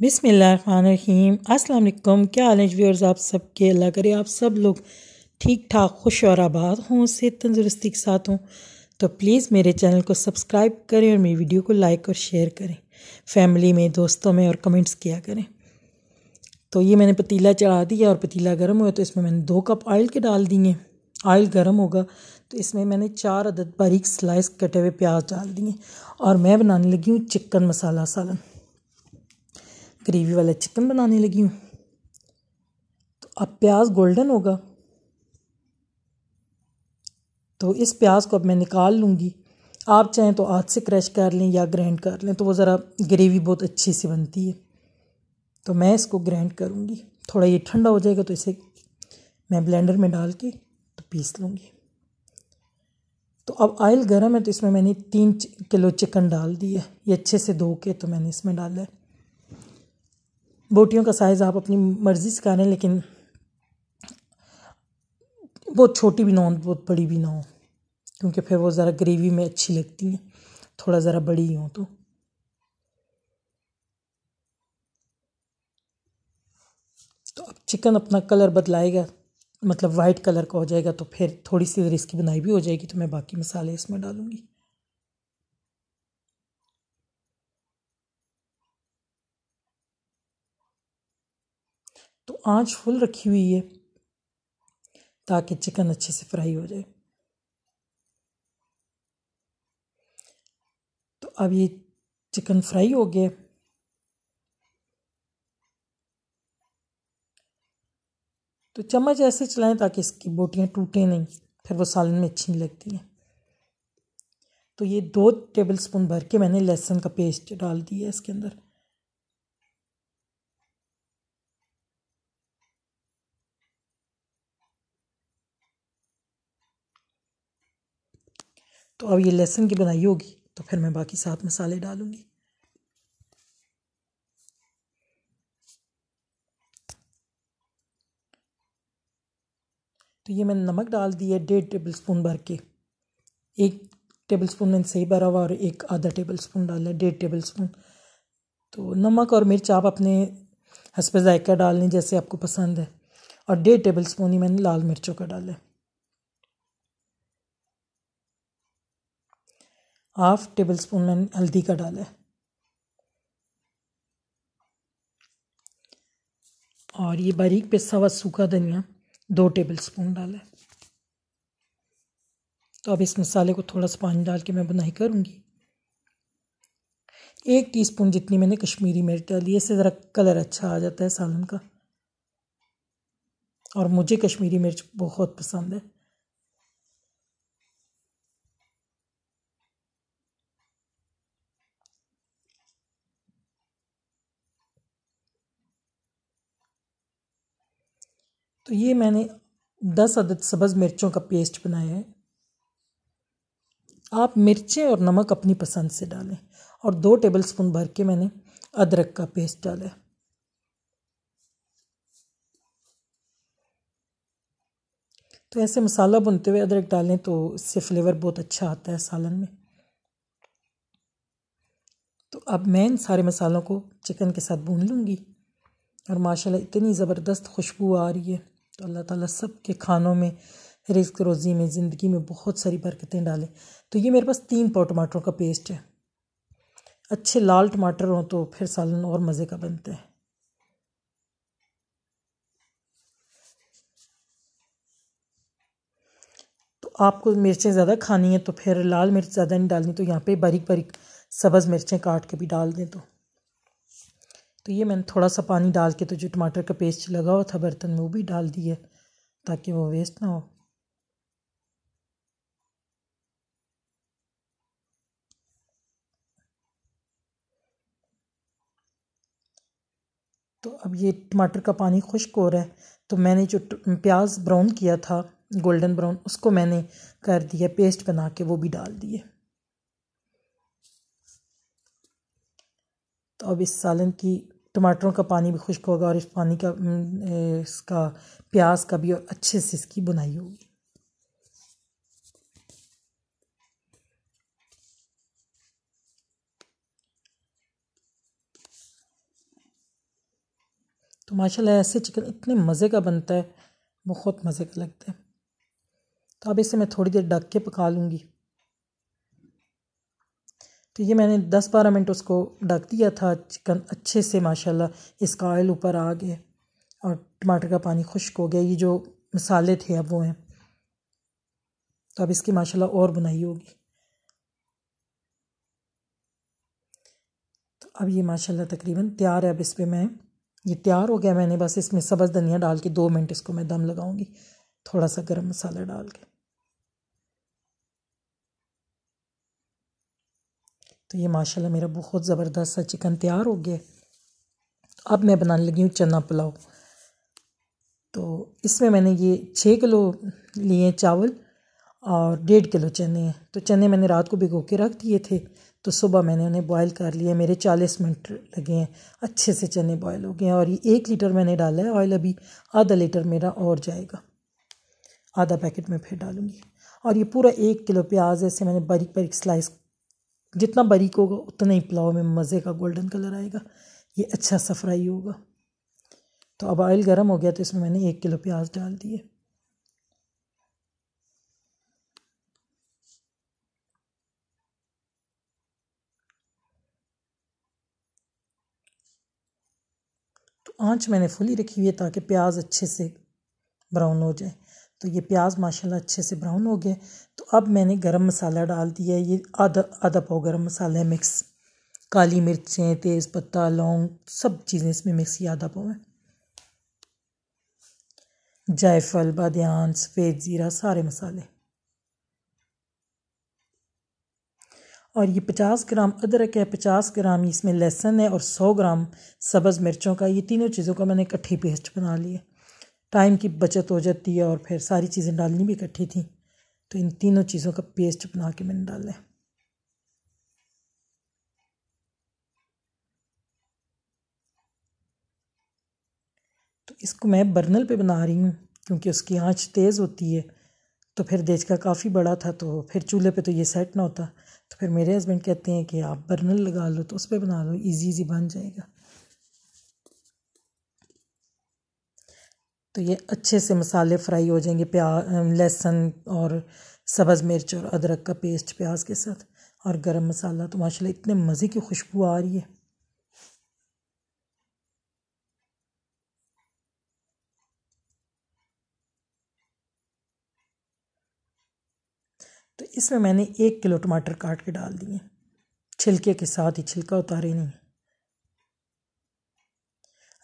बिसमीम अस्सलाम क्या हाल है व्यूअर्स आप सबके अल्लाह करे आप सब लोग ठीक ठाक खुश और आबाद हों से तंदुरुस्ती के साथ हों तो प्लीज़ मेरे चैनल को सब्सक्राइब करें और मेरी वीडियो को लाइक और शेयर करें फैमिली में दोस्तों में और कमेंट्स किया करें तो ये मैंने पतीला चढ़ा दिया और पतीला गर्म हुआ तो इसमें मैंने दो कप ऑयल के डाल दिए ऑयल गर्म होगा तो इसमें मैंने चार अदद बारीक स्लाइस कटे हुए प्याज डाल दिए और मैं बनाने लगी हूँ चिकन मसाला सालन ग्रेवी वाला चिकन बनाने लगी हूँ तो अब प्याज गोल्डन होगा तो इस प्याज को अब मैं निकाल लूँगी आप चाहें तो हाथ से क्रश कर लें या ग्राइंड कर लें तो वो ज़रा ग्रेवी बहुत अच्छी सी बनती है तो मैं इसको ग्राइंड करूँगी थोड़ा ये ठंडा हो जाएगा तो इसे मैं ब्लेंडर में डाल के तो पीस लूँगी तो अब ऑयल गर्म है तो इसमें मैंने तीन किलो चिकन डाल दिया ये अच्छे से धो के तो मैंने इसमें डाला है बोटियों का साइज़ आप अपनी मर्ज़ी से करें लेकिन बहुत छोटी भी ना हो बहुत बड़ी भी ना हो क्योंकि फिर वो ज़रा ग्रेवी में अच्छी लगती हैं थोड़ा ज़रा बड़ी हो तो तो अब चिकन अपना कलर बदलाएगा मतलब वाइट कलर का हो जाएगा तो फिर थोड़ी सी देर इसकी बनाई भी हो जाएगी तो मैं बाकी मसाले इसमें डालूँगी तो आंच फुल रखी हुई है ताकि चिकन अच्छे से फ्राई हो जाए तो अब ये चिकन फ्राई हो गया तो चम्मच ऐसे चलाएं ताकि इसकी बोटियाँ टूटे नहीं फिर वो सालन में अच्छी नहीं लगती हैं तो ये दो टेबल स्पून भर के मैंने लहसुन का पेस्ट डाल दिया इसके अंदर तो अब ये लहसुन की बनाई होगी तो फिर मैं बाकी सात मसाले डालूँगी तो ये मैंने नमक डाल दिया डेढ़ टेबल स्पून भर के एक टेबल स्पून मैंने सही भरा हुआ और एक आधा टेबल स्पून डाला डेढ़ टेबल स्पून तो नमक और मिर्च आप अपने हंसपे जायका डाल लें जैसे आपको पसंद है और डेढ़ टेबल स्पून ही मैंने लाल मिर्चों का डाला है हाफ टेबल स्पून मैंने हल्दी का डाला है और ये बारीक पिस्सा हुआ सूखा धनिया दो टेबल स्पून डाला है तो अब इस मसाले को थोड़ा सा पानी डाल के मैं बुनाई करूँगी एक टीस्पून जितनी मैंने कश्मीरी मिर्च डाली है इससे ज़रा कलर अच्छा आ जाता है सालन का और मुझे कश्मीरी मिर्च बहुत पसंद है तो ये मैंने दस अदद सब्ज़ मिर्चों का पेस्ट बनाया है आप मिर्चें और नमक अपनी पसंद से डालें और दो टेबलस्पून भर के मैंने अदरक का पेस्ट डाला है तो ऐसे मसाला बुनते हुए अदरक डालें तो इससे फ्लेवर बहुत अच्छा आता है सालन में तो अब मैं इन सारे मसालों को चिकन के साथ भून लूँगी और माशाल्लाह इतनी ज़बरदस्त खुशबू आ रही है तो अल्लाह ताला सब के खानों में रिस्क रोज़ी में ज़िंदगी में बहुत सारी बरकतें डालें तो ये मेरे पास तीन पाव टमाटरों का पेस्ट है अच्छे लाल टमाटर हों तो फिर सालन और मज़े का बनता है तो आपको मिर्चें ज़्यादा खानी हैं तो फिर लाल मिर्च ज़्यादा नहीं डालनी तो यहाँ पे बारीक बारीक सब्ज़ मिर्चें काट के भी डाल दें तो तो ये मैंने थोड़ा सा पानी डाल के तो जो टमाटर का पेस्ट लगा हुआ था बर्तन में वो भी डाल दिया ताकि वो वेस्ट ना हो तो अब ये टमाटर का पानी खुश्क हो रहा है तो मैंने जो प्याज ब्राउन किया था गोल्डन ब्राउन उसको मैंने कर दिया पेस्ट बना के वो भी डाल दिए तो अब इस सालन की टमाटरों का पानी भी खुश्क होगा और इस पानी का इसका प्याज का भी और अच्छे से इसकी बुनाई होगी तो माशाल्लाह ऐसे चिकन इतने मज़े का बनता है बहुत मज़े का लगता है तो अब इसे मैं थोड़ी देर ढक के पका लूँगी तो ये मैंने दस बारह मिनट उसको ढक दिया था चिकन अच्छे से माशाल्लाह इसका ऑयल ऊपर आ गया और टमाटर का पानी खुश्क हो गया ये जो मसाले थे अब वो हैं तो अब इसकी माशाल्लाह और बुनाई होगी तो अब ये माशाल्लाह तकरीबन तैयार है अब इस पर मैं ये तैयार हो गया मैंने बस इसमें सब्ज़ धनिया डाल के दो मिनट इसको मैं दम लगाऊंगी थोड़ा सा गरम मसाला डाल के तो ये माशाल्लाह मेरा बहुत ज़बरदस्त सा चिकन तैयार हो गया अब मैं बनाने लगी हूँ चना पुलाव तो इसमें मैंने ये छः किलो लिए चावल और डेढ़ किलो चने तो चने मैंने रात को भिगो के रख दिए थे तो सुबह मैंने उन्हें बॉयल कर लिए मेरे चालीस मिनट लगे हैं अच्छे से चने बॉयल हो गए हैं और ये एक लीटर मैंने डाला है ऑयल अभी आधा लीटर मेरा और जाएगा आधा पैकेट में फिर डालूँगी और ये पूरा एक किलो प्याज ऐसे मैंने बारीक बारीक स्लाइस जितना बारीक होगा उतना ही पुलाव में मज़े का गोल्डन कलर आएगा ये अच्छा सा फ्राई होगा तो अब ऑयल गर्म हो गया तो इसमें मैंने एक किलो प्याज डाल दिए तो आंच मैंने फुली रखी हुई है ताकि प्याज अच्छे से ब्राउन हो जाए तो ये प्याज माशाल्लाह अच्छे से ब्राउन हो गया तो अब मैंने गरम मसाला डाल दिया ये आधा आधा पाव गरम मसाला है मिक्स काली मिर्चें तेज़ पत्ता लौंग सब चीज़ें इसमें मिक्स ही आधा पाव है जायफल बादन सफ़ेद ज़ीरा सारे मसाले और ये पचास ग्राम अदरक है पचास ग्राम इसमें लहसुन है और सौ ग्राम सब्ज़ मिर्चों का ये तीनों चीज़ों का मैंने इकट्ठी पेस्ट बना लिया टाइम की बचत हो जाती है और फिर सारी चीज़ें डालनी भी इकट्ठी थी तो इन तीनों चीज़ों का पेस्ट बना के मैंने डाला है तो इसको मैं बर्नल पे बना रही हूँ क्योंकि उसकी आंच तेज़ होती है तो फिर देचका काफ़ी बड़ा था तो फिर चूल्हे पे तो ये सेट ना होता तो फिर मेरे हस्बैंड कहते हैं कि आप बर्नल लगा लो तो उस पर बना लो इजी इजी बन जाएगा तो ये अच्छे से मसाले फ्राई हो जाएंगे प्याज लहसुन और सब्ज़ मिर्च और अदरक का पेस्ट प्याज के साथ और गरम मसाला तो माशाल्लाह इतने मज़े की खुशबू आ रही है तो इसमें मैंने एक किलो टमाटर काट के डाल दिए छिलके के साथ ही छिलका उतारे नहीं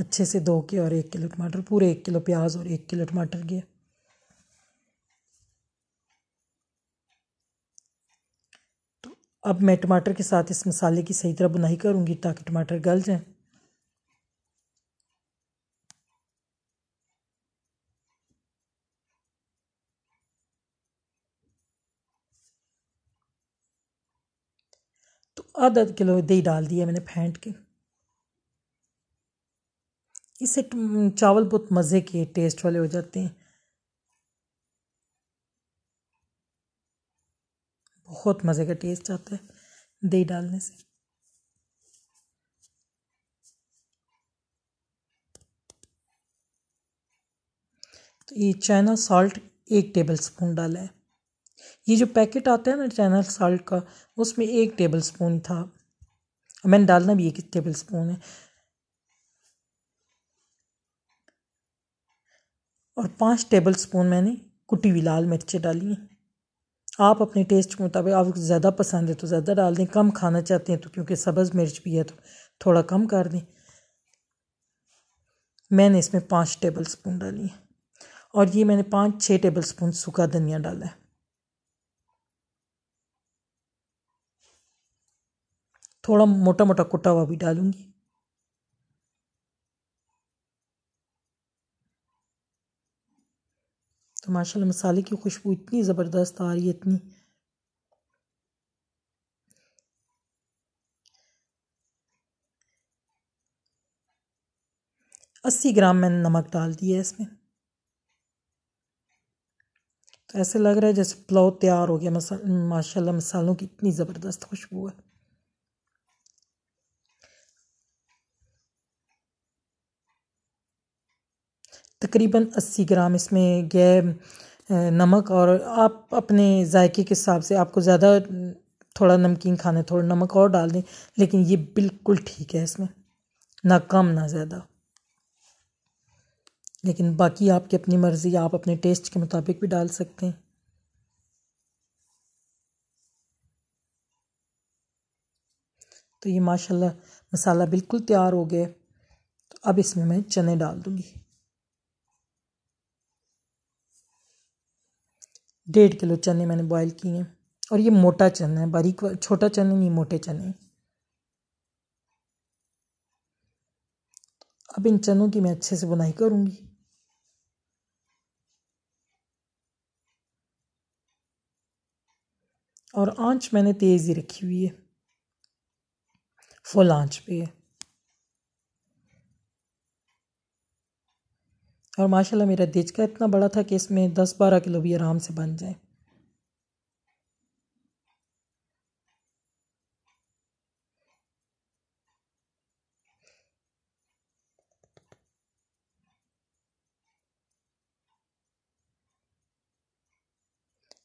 अच्छे से धो के और एक किलो टमाटर पूरे एक किलो प्याज और एक किलो टमाटर के तो अब मैं टमाटर के साथ इस मसाले की सही तरह बुनाई करूँगी ताकि टमाटर गल जाए तो आधा किलो दही डाल दिया मैंने फेंट के इससे चावल बहुत मज़े के टेस्ट वाले हो जाते हैं बहुत मज़े का टेस्ट आता है दही डालने से तो ये चाइना सॉल्ट एक टेबल स्पून डाला है ये जो पैकेट आता है ना चाइना सॉल्ट का उसमें एक टेबल स्पून था मैंने डालना भी एक टेबल स्पून है और पाँच टेबल स्पून मैंने कुटी हुई लाल मिर्चें डाली हैं आप अपने टेस्ट के मुताबिक आपको ज़्यादा पसंद है तो ज़्यादा डाल दें कम खाना चाहते हैं तो क्योंकि सब्ज़ मिर्च भी है तो थोड़ा कम कर दें मैंने इसमें पाँच टेबल स्पून डाली है और ये मैंने पाँच छः टेबल स्पून सूखा धनिया डाला है थोड़ा मोटा मोटा कुटा हुआ भी डालूंगी तो माशाल्लाह मसाले की खुशबू इतनी ज़बरदस्त आ रही है इतनी अस्सी ग्राम मैंने नमक डाल दिया है इसमें तो ऐसे लग रहा है जैसे पुलाव तैयार हो गया मसा माशाल्लाह मसालों की इतनी ज़बरदस्त खुशबू है तकरीबन 80 ग्राम इसमें गए नमक और आप अपने जायके के हिसाब से आपको ज़्यादा थोड़ा नमकीन खाना थोड़ा नमक और डाल दें लेकिन ये बिल्कुल ठीक है इसमें ना कम ना ज़्यादा लेकिन बाकी आपकी अपनी मर्ज़ी आप अपने टेस्ट के मुताबिक भी डाल सकते हैं तो ये माशाल्लाह मसाला बिल्कुल तैयार हो गया तो अब इसमें मैं चने डाल दूँगी डेढ़ किलो चने मैंने बॉईल किए हैं और ये मोटा चना है बारीक छोटा चना नहीं मोटे चने अब इन चनों की मैं अच्छे से बुनाई करूँगी और आंच मैंने तेज़ ही रखी हुई है फुल आंच पे है और माशाल्लाह मेरा दिचका इतना बड़ा था कि इसमें दस बारह किलो भी आराम से बन जाए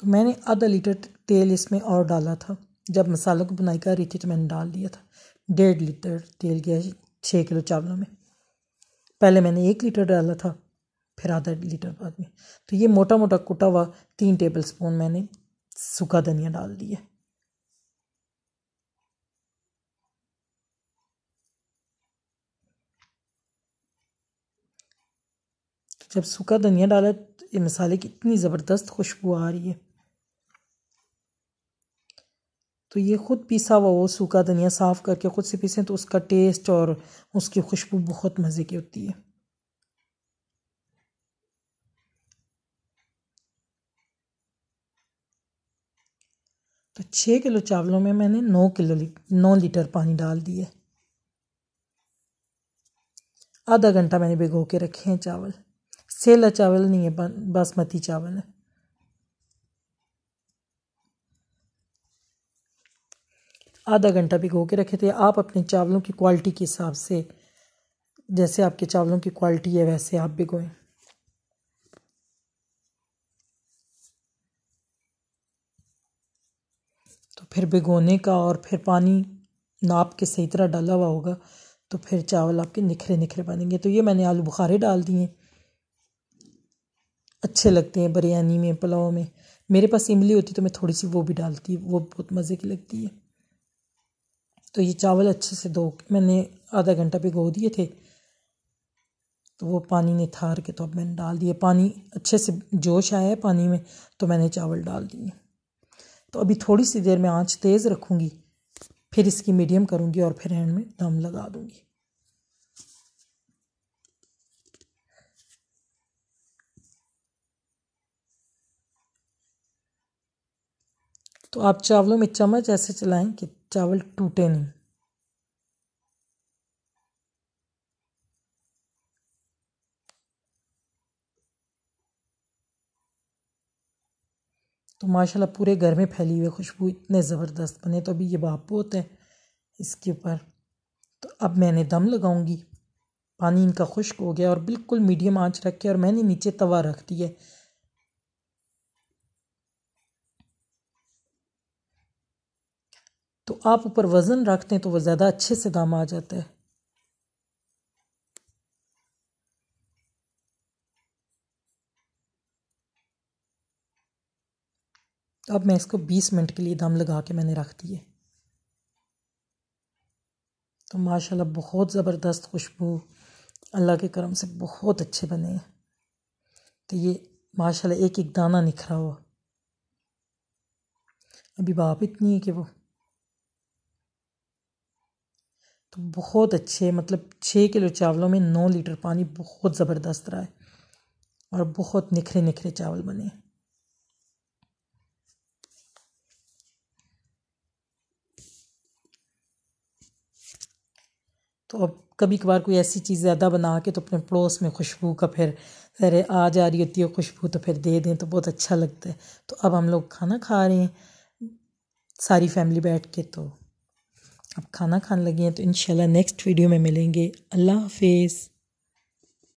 तो मैंने आधा लीटर तेल इसमें और डाला था जब मसालों को बुनाई कर रही थी तो मैंने डाल दिया था डेढ़ लीटर तेल गया छः किलो चावलों में पहले मैंने एक लीटर डाला था फिर आधा लीटर बाद में तो ये मोटा मोटा कुटा हुआ तीन टेबल स्पून मैंने सूखा धनिया डाल दिया जब सूखा धनिया डाला तो ये मसाले की इतनी ज़बरदस्त खुशबू आ रही है तो ये ख़ुद पीसा हुआ वो सूखा धनिया साफ़ करके ख़ुद से पीसें तो उसका टेस्ट और उसकी खुशबू बहुत मज़े की होती है छः किलो चावलों में मैंने नौ किलो नौ लीटर पानी डाल दिया आधा घंटा मैंने भिगो के रखे हैं चावल सेला चावल नहीं है बासमती चावल है आधा घंटा भिगो के रखे थे आप अपने चावलों की क्वालिटी के हिसाब से जैसे आपके चावलों की क्वालिटी है वैसे आप भिगोएं तो फिर भिगोने का और फिर पानी नाप के सही तरह डाला हुआ होगा तो फिर चावल आपके निखरे निखरे बनेंगे तो ये मैंने आलू बुखारे डाल दिए अच्छे लगते हैं बिरयानी में पुलाव में मेरे पास इमली होती तो मैं थोड़ी सी वो भी डालती वो बहुत मज़े की लगती है तो ये चावल अच्छे से धो मैंने आधा घंटा भिगो दिए थे तो वो पानी निथार के तो अब मैंने डाल दिए पानी अच्छे से जोश आया है पानी में तो मैंने चावल डाल दिए तो अभी थोड़ी सी देर में आँच तेज़ रखूँगी फिर इसकी मीडियम करूँगी और फिर एंड में दम लगा दूँगी तो आप चावलों में चम्मच ऐसे चलाएं कि चावल टूटे नहीं तो माशाल्लाह पूरे घर में फैली हुई खुशबू इतने ज़बरदस्त बने तो अभी ये बाप होते हैं इसके ऊपर तो अब मैंने दम लगाऊंगी पानी इनका खुश्क हो गया और बिल्कुल मीडियम आंच रख के और मैंने नीचे तवा रख दिया तो आप ऊपर वज़न रखते हैं तो वह ज़्यादा अच्छे से दम आ जाता है अब मैं इसको 20 मिनट के लिए दम लगा के मैंने रख दिए तो माशाल्लाह बहुत ज़बरदस्त खुशबू अल्लाह के करम से बहुत अच्छे बने हैं तो ये माशाल्लाह एक एक दाना निखरा हुआ अभी बाप इतनी है कि वो तो बहुत अच्छे मतलब छः किलो चावलों में नौ लीटर पानी बहुत ज़बरदस्त रहा है और बहुत निखरे निखरे चावल बने हैं तो अब कभी कभार कोई ऐसी चीज़ ज़्यादा बना के तो अपने पड़ोस में खुशबू का फिर अरे आ जा रही होती है खुशबू तो फिर दे दें तो बहुत अच्छा लगता है तो अब हम लोग खाना खा रहे हैं सारी फैमिली बैठ के तो अब खाना खाने लगे हैं तो इन नेक्स्ट वीडियो में मिलेंगे अल्लाह हाफिज़